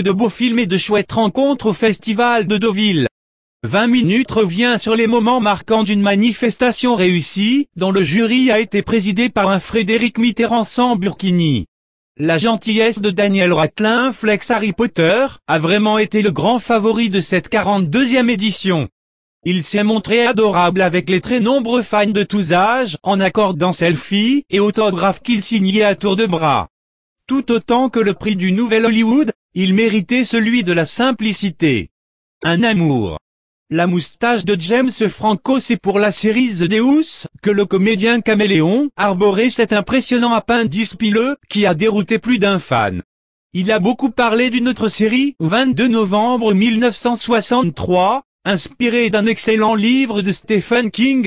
de beaux films et de chouettes rencontres au Festival de Deauville. 20 minutes revient sur les moments marquants d'une manifestation réussie, dont le jury a été présidé par un Frédéric Mitterrand sans Burkini. La gentillesse de Daniel Ratlin, flex Harry Potter, a vraiment été le grand favori de cette 42e édition. Il s'est montré adorable avec les très nombreux fans de tous âges, en accordant selfies et autographes qu'il signait à tour de bras. Tout autant que le prix du Nouvel Hollywood, il méritait celui de la simplicité. Un amour. La moustache de James Franco c'est pour la série The Deus que le comédien caméléon arborait cet impressionnant appendice pileux qui a dérouté plus d'un fan. Il a beaucoup parlé d'une autre série, 22 novembre 1963, inspirée d'un excellent livre de Stephen King,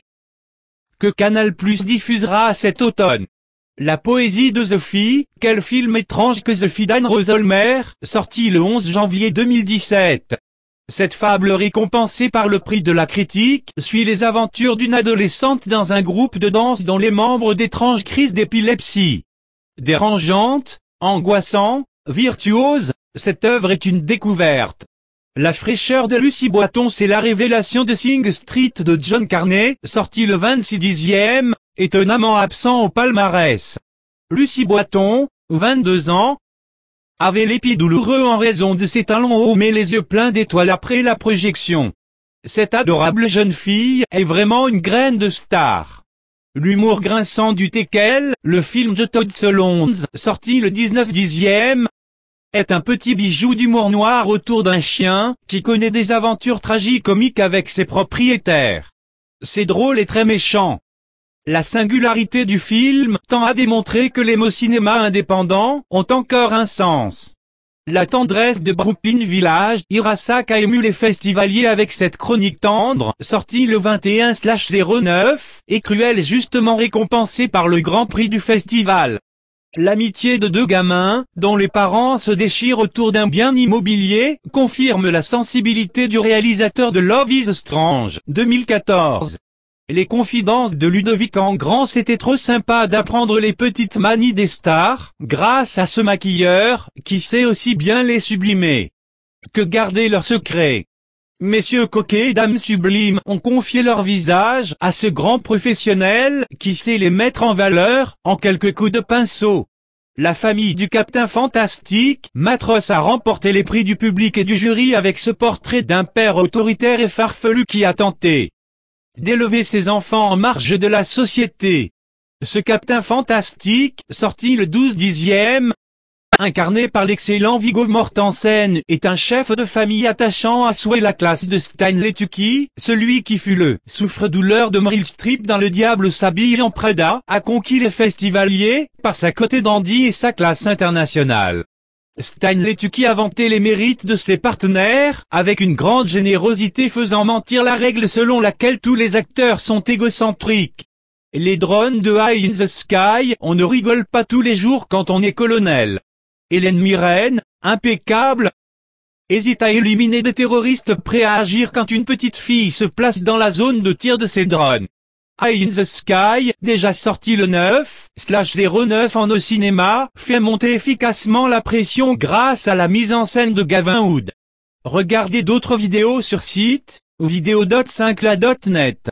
que Canal Plus diffusera cet automne. La poésie de Sophie, quel film étrange que Sophie d'Anne Rosolmer, sorti le 11 janvier 2017. Cette fable récompensée par le prix de la critique suit les aventures d'une adolescente dans un groupe de danse dont les membres d'étranges crises d'épilepsie. Dérangeante, angoissant, virtuose, cette œuvre est une découverte. La fraîcheur de Lucie Boiton c'est la révélation de Sing Street de John Carney, sorti le 26 dixième, étonnamment absent au palmarès. Lucie Boiton, 22 ans, avait les pieds douloureux en raison de ses talons hauts mais les yeux pleins d'étoiles après la projection. Cette adorable jeune fille est vraiment une graine de star. L'humour grinçant du Tekel, le film de Todd Solondz, sorti le 19 dixième, est un petit bijou d'humour noir autour d'un chien qui connaît des aventures comiques avec ses propriétaires. C'est drôle et très méchant. La singularité du film tend à démontrer que les mots cinéma indépendants ont encore un sens. La tendresse de Brooklyn Village, Hirasak a ému les festivaliers avec cette chronique tendre, sortie le 21-09, et cruelle justement récompensée par le Grand Prix du festival. L'amitié de deux gamins, dont les parents se déchirent autour d'un bien immobilier, confirme la sensibilité du réalisateur de Love is Strange, 2014. Les confidences de Ludovic en grand c'était trop sympa d'apprendre les petites manies des stars, grâce à ce maquilleur, qui sait aussi bien les sublimer. Que garder leurs secrets. Messieurs coquets et dames sublimes ont confié leur visage à ce grand professionnel, qui sait les mettre en valeur, en quelques coups de pinceau. La famille du Captain Fantastique, Matros a remporté les prix du public et du jury avec ce portrait d'un père autoritaire et farfelu qui a tenté d'élever ses enfants en marge de la société. Ce captain fantastique, sorti le 12 dixième, incarné par l'excellent Viggo Mortensen, est un chef de famille attachant à souhait la classe de Stanley Tucci, celui qui fut le souffre-douleur de Meryl Streep dans Le Diable s'habille en Prada, a conquis les festivaliers, par sa côté dandy et sa classe internationale. Stanley Tucci a vanté les mérites de ses partenaires, avec une grande générosité faisant mentir la règle selon laquelle tous les acteurs sont égocentriques. Les drones de High in the Sky, on ne rigole pas tous les jours quand on est colonel. Hélène Mirren, impeccable, hésite à éliminer des terroristes prêts à agir quand une petite fille se place dans la zone de tir de ses drones. Eye in the Sky, déjà sorti le 9, slash 09 en au cinéma, fait monter efficacement la pression grâce à la mise en scène de Gavin Hood. Regardez d'autres vidéos sur site, vidéo.5la.net.